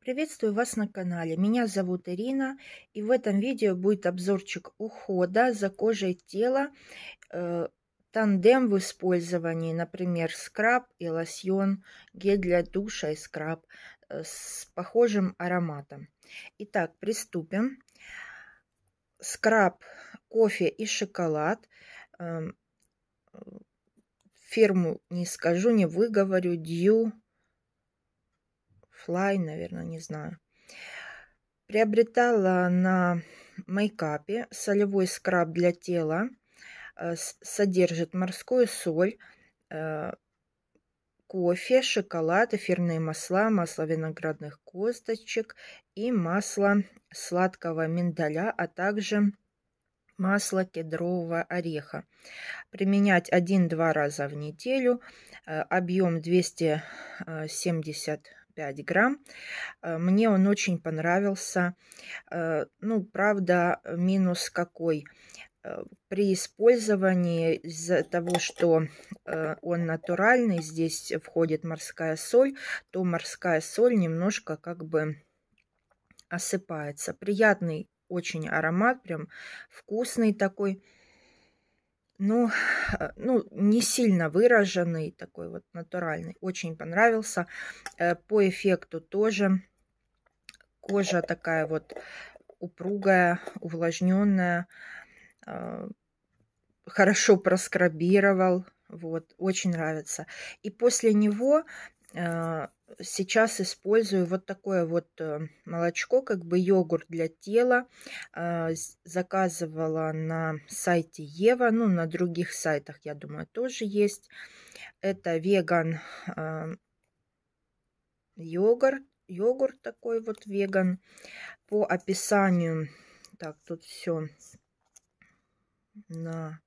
Приветствую вас на канале. Меня зовут Ирина. И в этом видео будет обзорчик ухода за кожей тела. Э, тандем в использовании, например, скраб и лосьон, гель для душа и скраб э, с похожим ароматом. Итак, приступим. Скраб, кофе и шоколад. Эм, э, фирму не скажу, не выговорю. Дью Fly, наверное, не знаю. Приобретала на Мейкапе солевой скраб для тела. Э, содержит морскую соль, э, кофе, шоколад, эфирные масла, масло виноградных косточек и масло сладкого миндаля, а также масло кедрового ореха. Применять 1-2 раза в неделю. Э, объем 270 5 грамм. Э, мне он очень понравился. Э, ну, правда, минус какой? Э, при использовании из-за того, что он натуральный, здесь входит морская соль, то морская соль немножко как бы осыпается. Приятный очень аромат, прям вкусный такой ну, а, ну, не сильно выраженный, такой вот натуральный. Очень понравился. Э, по эффекту тоже кожа такая вот упругая, увлажненная, а, хорошо проскрабировал. Вот, очень нравится. И после него а, сейчас использую вот такое вот э, молочко, как бы йогурт для тела. А, заказывала на сайте Ева, ну, на других сайтах, я думаю, тоже есть. Это веган а, йогурт, йогурт такой вот веган. По описанию, так, тут все на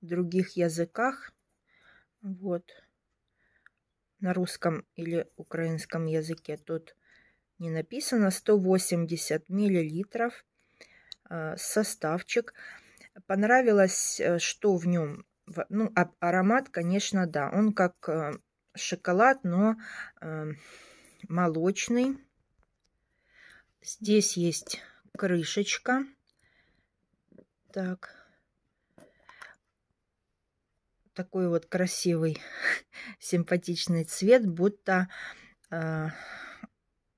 других языках. Вот на русском или украинском языке тут не написано, 180 миллилитров, а, составчик. Понравилось, э, что в нем, ну, а, аромат, конечно, да, он как э, шоколад, но э, молочный. Здесь есть крышечка. Так, такой вот красивый, симпатичный цвет, будто э,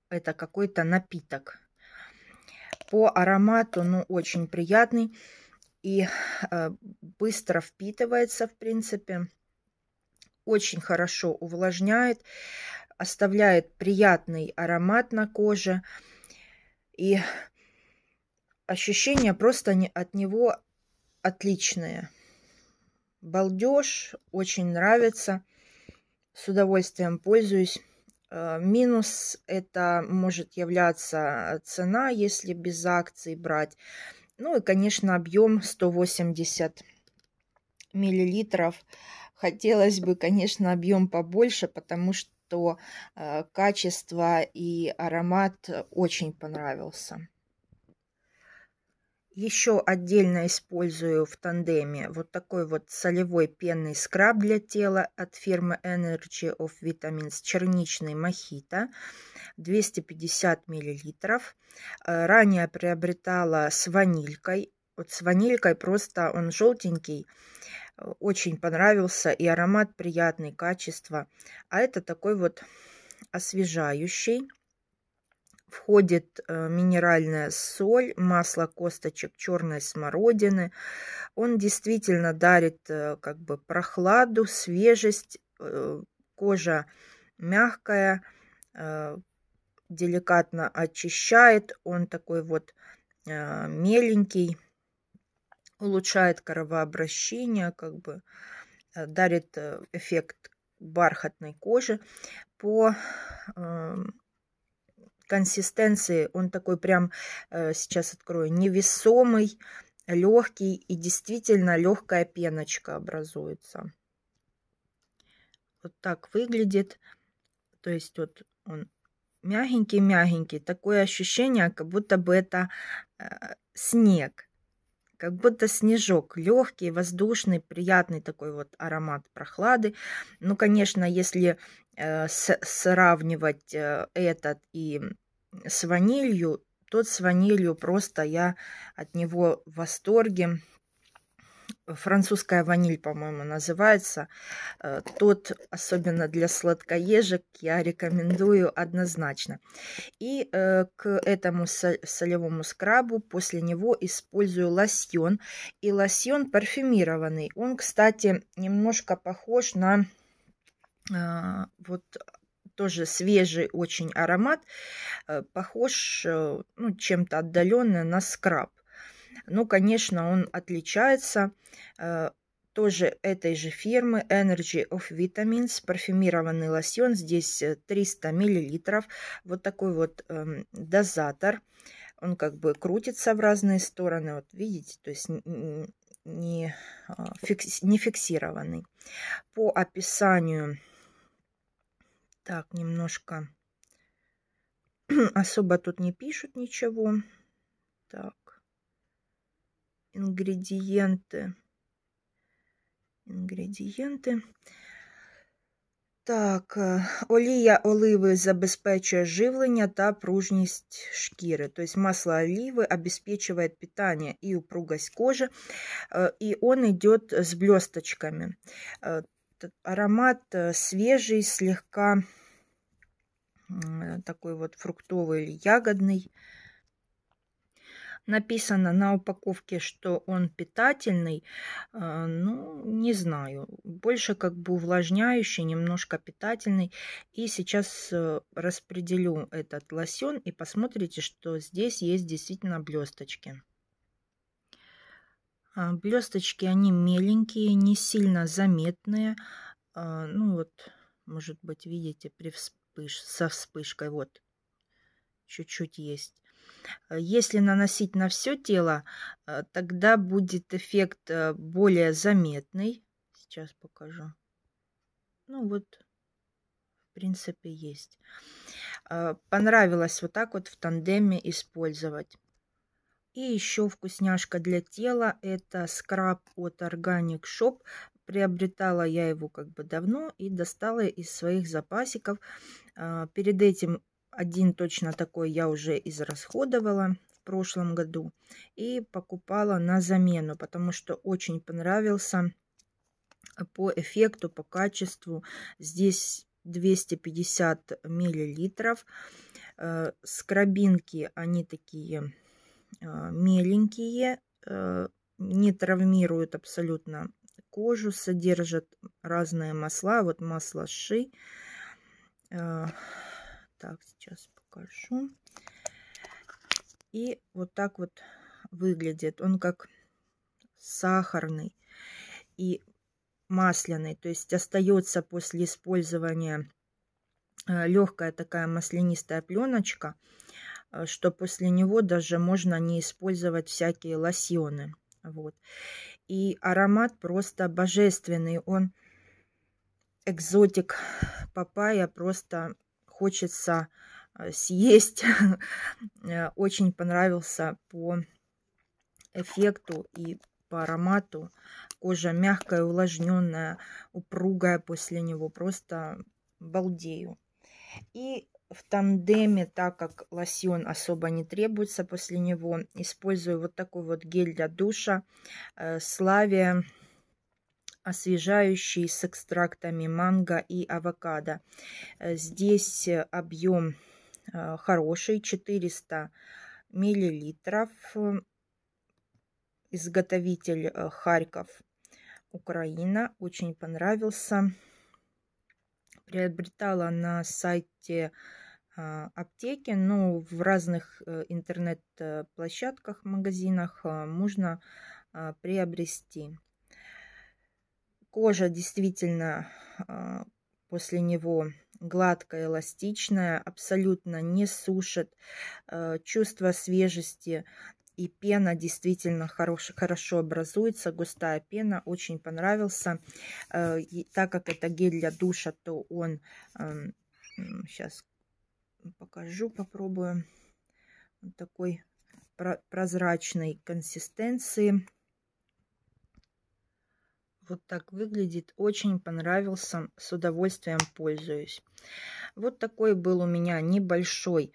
это какой-то напиток. По аромату, ну, очень приятный и э, быстро впитывается, в принципе. Очень хорошо увлажняет, оставляет приятный аромат на коже. И ощущения просто от него отличные балдеж, очень нравится, с удовольствием пользуюсь. Э, минус это может являться цена, если без акций брать. Ну и, конечно, объем 180 миллилитров. Хотелось бы, конечно, объем побольше, потому что э, качество и аромат очень понравился. Еще отдельно использую в тандеме вот такой вот солевой пенный скраб для тела от фирмы Energy of Vitamins черничный мохито 250 миллилитров. Э, ранее приобретала с ванилькой. Вот с ванилькой просто он желтенький, э, очень понравился и аромат приятный, качество. А это такой вот освежающий входит э, минеральная соль, масло косточек черной смородины. Он действительно дарит э, как бы прохладу, свежесть, э, кожа мягкая, деликатно очищает. Он такой вот меленький, улучшает кровообращение, как бы дарит эффект бархатной кожи. По эм, консистенции. Он такой прям, э, сейчас открою, невесомый, легкий и действительно легкая пеночка образуется. Вот так выглядит. То есть вот он мягенький-мягенький. Такое ощущение, как будто бы это э, снег как будто снежок, легкий, воздушный, приятный такой вот аромат прохлады. Ну, конечно, если э, сравнивать э, этот и с ванилью. Тот с ванилью просто я от него в восторге. Французская ваниль, по-моему, называется. Э, тот, особенно для сладкоежек, я рекомендую однозначно. И э, к этому солевому скрабу после него использую лосьон. И лосьон парфюмированный. Он, кстати, немножко похож на э, вот тоже свежий очень аромат, э, похож э, ну, чем-то отдаленно на скраб. Ну, конечно, он отличается э, тоже этой же фирмы Energy of Vitamins, парфюмированный лосьон, здесь 300 мл, вот такой вот э, дозатор, он как бы крутится в разные стороны, вот видите, то есть не, не, а, фикс, не фиксированный. По описанию так, немножко особо тут не пишут ничего. Так, ингредиенты. ингредиенты. Так, э, олія оливи забезпечує живлення та пружність шкіри. есть масло оливы обеспечивает питание и упругость кожи, и он идет с блесточками. Аромат свежий, слегка такой вот фруктовый или ягодный. Написано на упаковке, что он питательный. А, ну, не знаю. Больше как бы увлажняющий, немножко питательный. И сейчас э, распределю этот лосьон и посмотрите, что здесь есть действительно блесточки. А, блесточки, они меленькие, не сильно заметные. А, ну вот, может быть, видите, при, всп пыш со вспышкой. Вот, чуть-чуть есть. Э, если наносить на все тело, э, тогда будет эффект э, более заметный. Сейчас покажу. Ну вот, в принципе, есть. Понравилось вот так вот в тандеме использовать. И еще вкусняшка для тела – это скраб от Organic Shop Приобретала я его как бы давно и достала из своих запасиков. А, перед этим один точно такой я уже израсходовала в прошлом году и покупала на замену, потому что очень понравился по эффекту, по качеству. Здесь 250 миллилитров. А, скрабинки, они такие а, меленькие, не травмируют абсолютно кожу, содержит разные масла. Вот масло ши. Э, так, сейчас покажу. И вот так вот выглядит. Он как сахарный и масляный. То есть остается после использования э, легкая такая маслянистая пленочка, э, что после него даже можно не использовать всякие лосьоны. Вот. И аромат просто божественный. Он экзотик папайя. Просто хочется э, съесть. Очень понравился по эффекту и по аромату. Кожа мягкая, увлажненная, упругая после него. Просто балдею. И в тандеме, так как лосьон особо не требуется после него, использую вот такой вот гель для душа Славия э, освежающий с экстрактами манго и авокадо. Э, здесь объем э, хороший, 400 миллилитров. Изготовитель Харьков, Украина. Очень понравился приобретала на сайте а, аптеки, но ну, в разных э, интернет-площадках, магазинах а, можно а, приобрести. Кожа действительно после него гладкая, эластичная, абсолютно не сушит. Э, чувство свежести и пена действительно хорошо хорошо образуется, густая пена, очень понравился. Э, и так как это гель для душа, то он, сейчас эм, покажу, попробую, вот такой прозрачной консистенции. Вот так выглядит, очень понравился, с удовольствием пользуюсь. Вот такой был у меня небольшой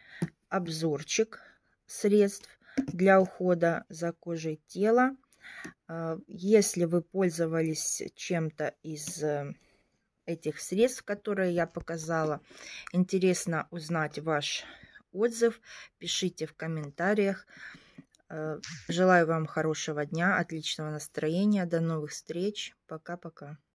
обзорчик средств для ухода за кожей тела. А, если вы пользовались чем-то из э, этих средств, которые я показала, интересно узнать ваш отзыв. Пишите в комментариях. Э, желаю вам хорошего дня, отличного настроения. До новых встреч. Пока-пока.